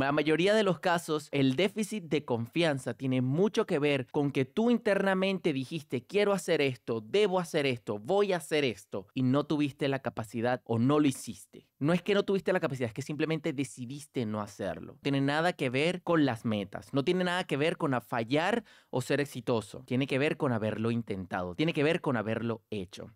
La mayoría de los casos, el déficit de confianza tiene mucho que ver con que tú internamente dijiste, quiero hacer esto, debo hacer esto, voy a hacer esto, y no tuviste la capacidad o no lo hiciste. No es que no tuviste la capacidad, es que simplemente decidiste no hacerlo. tiene nada que ver con las metas, no tiene nada que ver con fallar o ser exitoso, tiene que ver con haberlo intentado, tiene que ver con haberlo hecho.